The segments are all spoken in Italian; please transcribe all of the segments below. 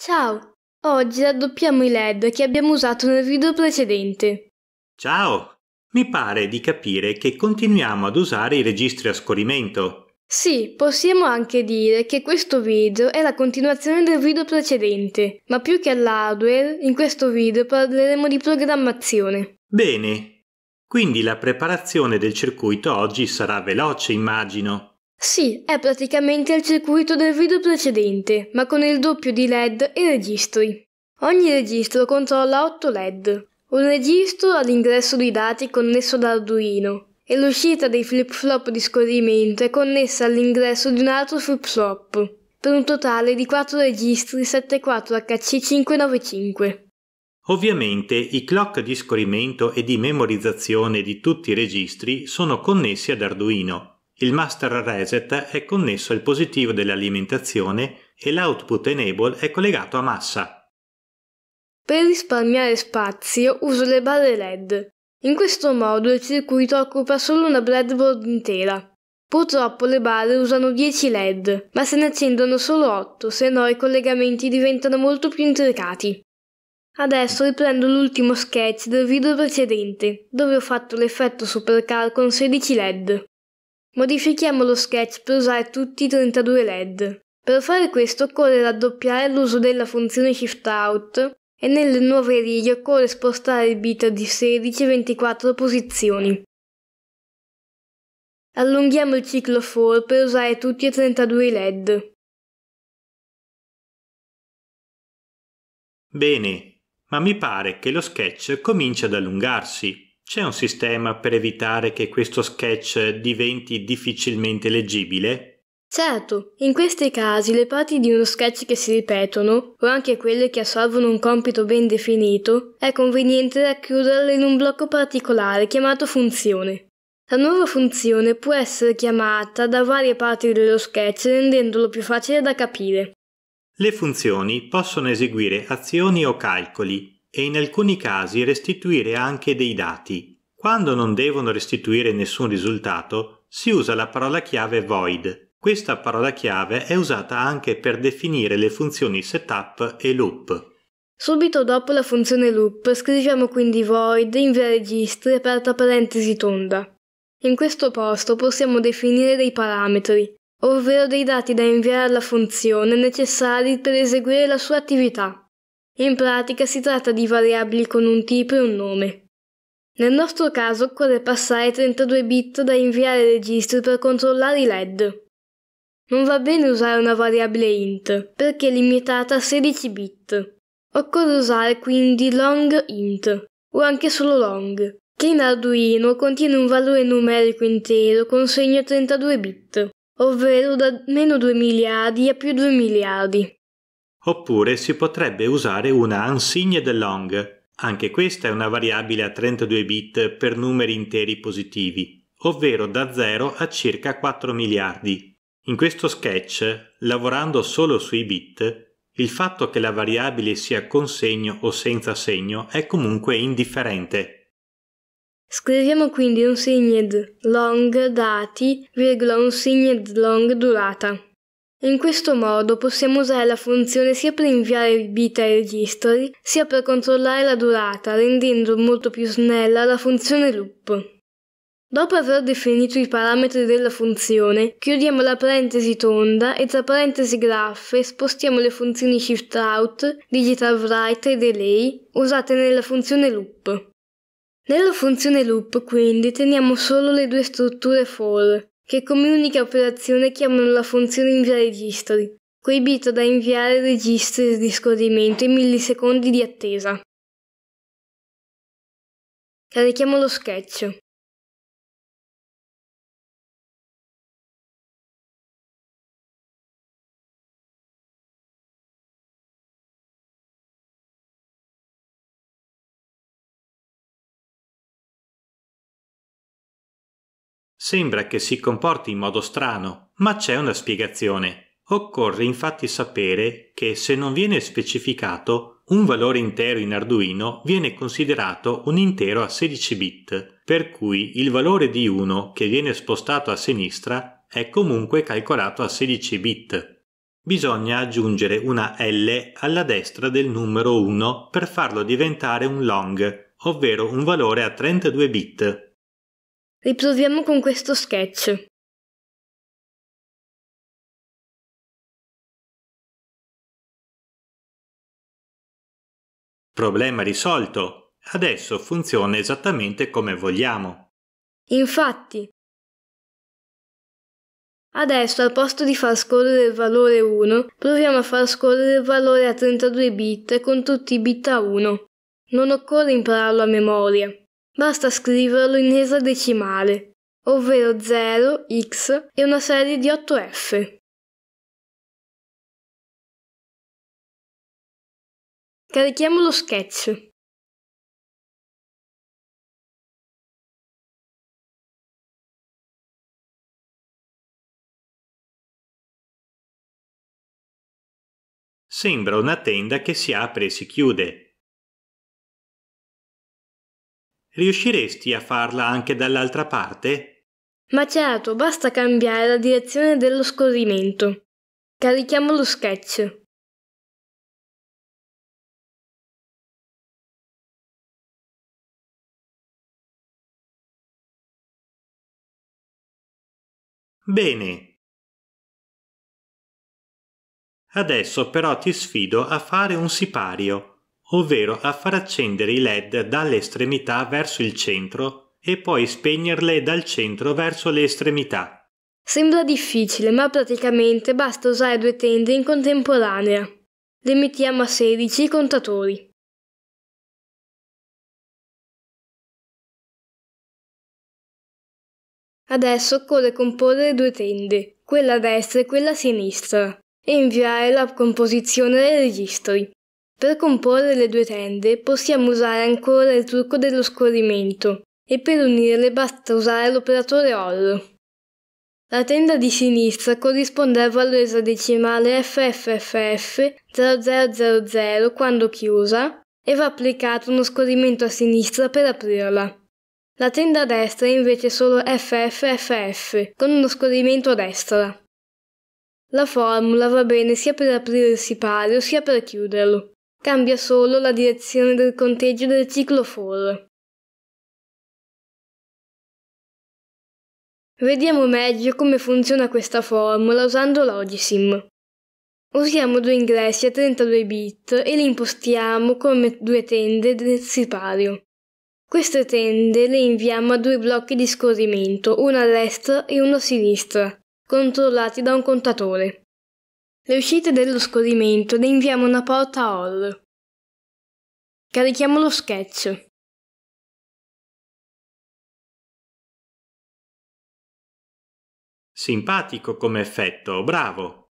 Ciao! Oggi raddoppiamo i LED che abbiamo usato nel video precedente. Ciao! Mi pare di capire che continuiamo ad usare i registri a scorrimento. Sì, possiamo anche dire che questo video è la continuazione del video precedente, ma più che all'hardware, in questo video parleremo di programmazione. Bene, quindi la preparazione del circuito oggi sarà veloce, immagino. Sì, è praticamente il circuito del video precedente, ma con il doppio di LED e registri. Ogni registro controlla 8 LED, un registro all'ingresso dei dati connesso ad Arduino e l'uscita dei flip-flop di scorrimento è connessa all'ingresso di un altro flip-flop, per un totale di 4 registri 74HC595. Ovviamente i clock di scorrimento e di memorizzazione di tutti i registri sono connessi ad Arduino il master reset è connesso al positivo dell'alimentazione e l'output enable è collegato a massa. Per risparmiare spazio uso le barre LED. In questo modo il circuito occupa solo una breadboard intera. Purtroppo le barre usano 10 LED, ma se ne accendono solo 8, se no i collegamenti diventano molto più intricati. Adesso riprendo l'ultimo sketch del video precedente, dove ho fatto l'effetto supercar con 16 LED. Modifichiamo lo sketch per usare tutti i 32 LED. Per fare questo occorre raddoppiare l'uso della funzione Shift Out e nelle nuove righe occorre spostare il bit di 16 e 24 posizioni. Allunghiamo il ciclo for per usare tutti e 32 i LED. Bene, ma mi pare che lo sketch comincia ad allungarsi. C'è un sistema per evitare che questo sketch diventi difficilmente leggibile? Certo, in questi casi le parti di uno sketch che si ripetono, o anche quelle che assolvono un compito ben definito, è conveniente racchiuderle in un blocco particolare chiamato funzione. La nuova funzione può essere chiamata da varie parti dello sketch rendendolo più facile da capire. Le funzioni possono eseguire azioni o calcoli, e in alcuni casi restituire anche dei dati. Quando non devono restituire nessun risultato, si usa la parola chiave void. Questa parola chiave è usata anche per definire le funzioni setup e loop. Subito dopo la funzione loop scriviamo quindi void in via registri aperta parentesi tonda. In questo posto possiamo definire dei parametri, ovvero dei dati da inviare alla funzione necessari per eseguire la sua attività. In pratica si tratta di variabili con un tipo e un nome. Nel nostro caso occorre passare 32 bit da inviare ai registri per controllare i LED. Non va bene usare una variabile int, perché è limitata a 16 bit. Occorre usare quindi long int, o anche solo long, che in Arduino contiene un valore numerico intero con segno 32 bit, ovvero da meno 2 miliardi a più 2 miliardi. Oppure si potrebbe usare una unsigned long, anche questa è una variabile a 32 bit per numeri interi positivi, ovvero da 0 a circa 4 miliardi. In questo sketch, lavorando solo sui bit, il fatto che la variabile sia con segno o senza segno è comunque indifferente. Scriviamo quindi un signed long dati, virgola un signed long durata. In questo modo possiamo usare la funzione sia per inviare bit ai registri, sia per controllare la durata, rendendo molto più snella la funzione loop. Dopo aver definito i parametri della funzione, chiudiamo la parentesi tonda e tra parentesi graffe spostiamo le funzioni shift out, digital write e delay usate nella funzione loop. Nella funzione loop quindi teniamo solo le due strutture for, che come unica operazione chiamano la funzione invia registri, proibito da inviare registri di scorrimento in millisecondi di attesa. Carichiamo lo sketch. Sembra che si comporti in modo strano, ma c'è una spiegazione. Occorre infatti sapere che se non viene specificato, un valore intero in Arduino viene considerato un intero a 16 bit, per cui il valore di 1 che viene spostato a sinistra è comunque calcolato a 16 bit. Bisogna aggiungere una L alla destra del numero 1 per farlo diventare un long, ovvero un valore a 32 bit, Riproviamo con questo sketch. Problema risolto. Adesso funziona esattamente come vogliamo. Infatti, adesso al posto di far scorrere il valore 1, proviamo a far scorrere il valore a 32 bit con tutti i bit a 1. Non occorre impararlo a memoria basta scriverlo in esadecimale, ovvero 0, x e una serie di 8 f. Carichiamo lo sketch. Sembra una tenda che si apre e si chiude, Riusciresti a farla anche dall'altra parte? Ma certo, basta cambiare la direzione dello scorrimento. Carichiamo lo sketch. Bene. Adesso però ti sfido a fare un sipario ovvero a far accendere i led dalle estremità verso il centro e poi spegnerle dal centro verso le estremità. Sembra difficile, ma praticamente basta usare due tende in contemporanea. Le mettiamo a 16 i contatori. Adesso occorre comporre due tende, quella a destra e quella a sinistra, e inviare la composizione dei registri. Per comporre le due tende possiamo usare ancora il trucco dello scorrimento e per unirle basta usare l'operatore OR. La tenda di sinistra corrisponde al valore esadecimale FFFF 0000 quando chiusa e va applicato uno scorrimento a sinistra per aprirla. La tenda a destra è invece solo FFFF con uno scorrimento a destra. La formula va bene sia per aprire il sipario sia per chiuderlo. Cambia solo la direzione del conteggio del ciclo cicloforo. Vediamo meglio come funziona questa formula usando l'Ogisim. Usiamo due ingressi a 32 bit e li impostiamo come due tende del sipario. Queste tende le inviamo a due blocchi di scorrimento, uno a destra e uno a sinistra, controllati da un contatore. Le uscite dello scorrimento le inviamo una porta a hall. Carichiamo lo sketch. Simpatico come effetto, bravo!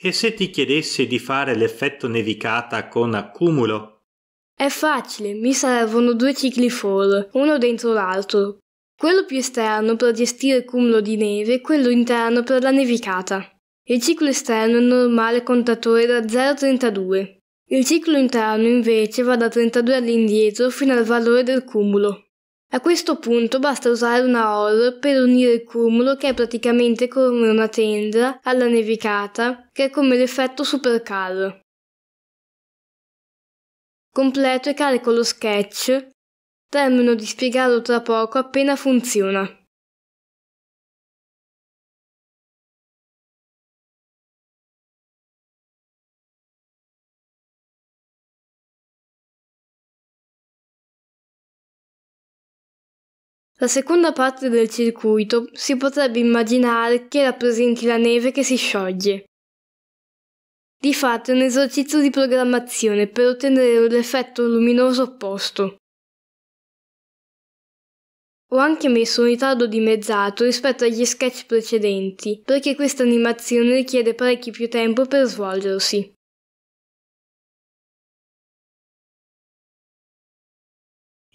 E se ti chiedessi di fare l'effetto nevicata con accumulo? È facile, mi servono due cicli for, uno dentro l'altro, quello più esterno per gestire il cumulo di neve e quello interno per la nevicata. Il ciclo esterno è normale contatore da 0,32. Il ciclo interno invece va da 32 all'indietro fino al valore del cumulo. A questo punto basta usare una OR per unire il cumulo che è praticamente come una tenda alla nevicata che è come l'effetto supercar. Completo e carico lo sketch Termino di spiegarlo tra poco appena funziona. La seconda parte del circuito si potrebbe immaginare che rappresenti la neve che si scioglie. Di fatto è un esercizio di programmazione per ottenere l'effetto luminoso opposto. Ho anche messo un ritardo dimezzato rispetto agli sketch precedenti, perché questa animazione richiede parecchio più tempo per svolgersi.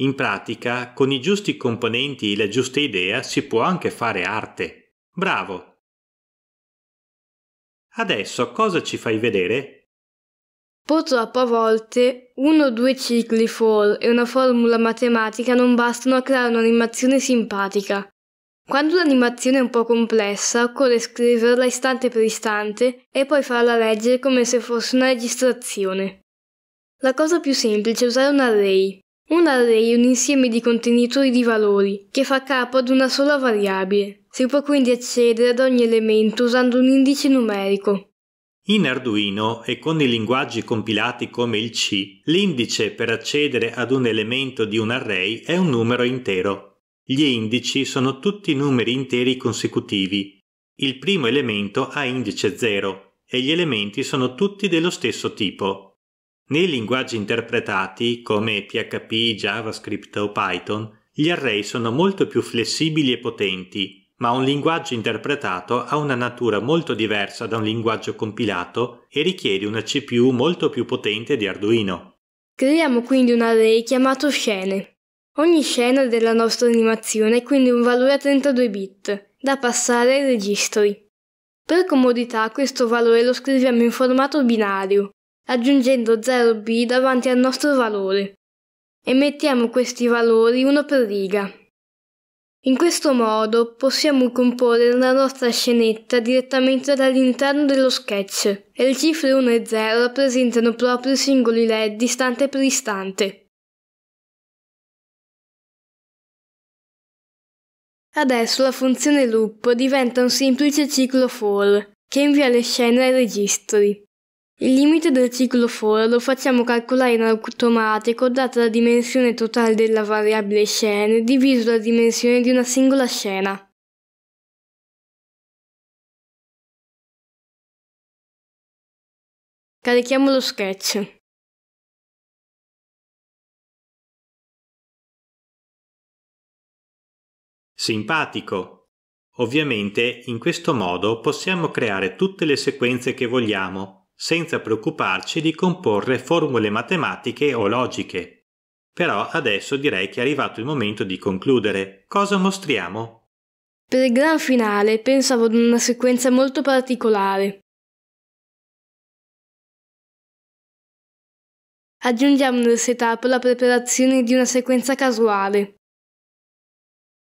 In pratica, con i giusti componenti e la giusta idea si può anche fare arte. Bravo! Adesso cosa ci fai vedere? Purtroppo a volte uno o due cicli for e una formula matematica non bastano a creare un'animazione simpatica. Quando l'animazione è un po' complessa, occorre scriverla istante per istante e poi farla leggere come se fosse una registrazione. La cosa più semplice è usare un array. Un array è un insieme di contenitori di valori che fa capo ad una sola variabile. Si può quindi accedere ad ogni elemento usando un indice numerico. In Arduino e con i linguaggi compilati come il C, l'indice per accedere ad un elemento di un array è un numero intero. Gli indici sono tutti numeri interi consecutivi. Il primo elemento ha indice 0 e gli elementi sono tutti dello stesso tipo. Nei linguaggi interpretati, come PHP, JavaScript o Python, gli array sono molto più flessibili e potenti ma un linguaggio interpretato ha una natura molto diversa da un linguaggio compilato e richiede una CPU molto più potente di Arduino. Creiamo quindi un array chiamato scene. Ogni scena della nostra animazione è quindi un valore a 32 bit, da passare ai registri. Per comodità questo valore lo scriviamo in formato binario, aggiungendo 0b davanti al nostro valore, e mettiamo questi valori uno per riga. In questo modo possiamo comporre la nostra scenetta direttamente dall'interno dello sketch e le cifre 1 e 0 rappresentano proprio i singoli LED istante per istante. Adesso la funzione loop diventa un semplice ciclo for che invia le scene ai registri. Il limite del ciclo for lo facciamo calcolare in automatico data la dimensione totale della variabile scene diviso la dimensione di una singola scena. Carichiamo lo sketch. Simpatico. Ovviamente in questo modo possiamo creare tutte le sequenze che vogliamo senza preoccuparci di comporre formule matematiche o logiche. Però adesso direi che è arrivato il momento di concludere. Cosa mostriamo? Per il gran finale pensavo ad una sequenza molto particolare. Aggiungiamo nel setup la preparazione di una sequenza casuale.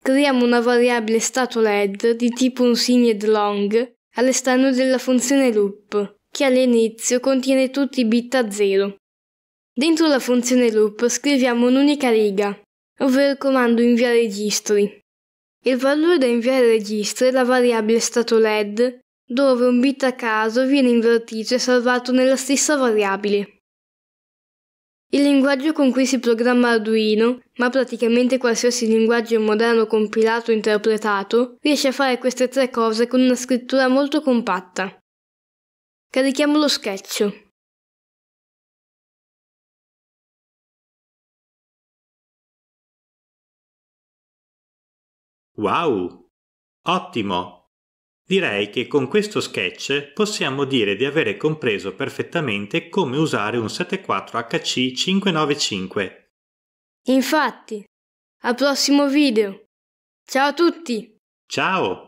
Creiamo una variabile stato LED di tipo un signet long all'esterno della funzione loop che all'inizio contiene tutti i bit a zero. Dentro la funzione loop scriviamo un'unica riga, ovvero il comando invia registri. Il valore da inviare registri è la variabile stato led, dove un bit a caso viene invertito e salvato nella stessa variabile. Il linguaggio con cui si programma Arduino, ma praticamente qualsiasi linguaggio moderno compilato o interpretato, riesce a fare queste tre cose con una scrittura molto compatta. Carichiamo lo sketch. Wow! Ottimo! Direi che con questo sketch possiamo dire di avere compreso perfettamente come usare un 74HC595. Infatti, al prossimo video! Ciao a tutti! Ciao!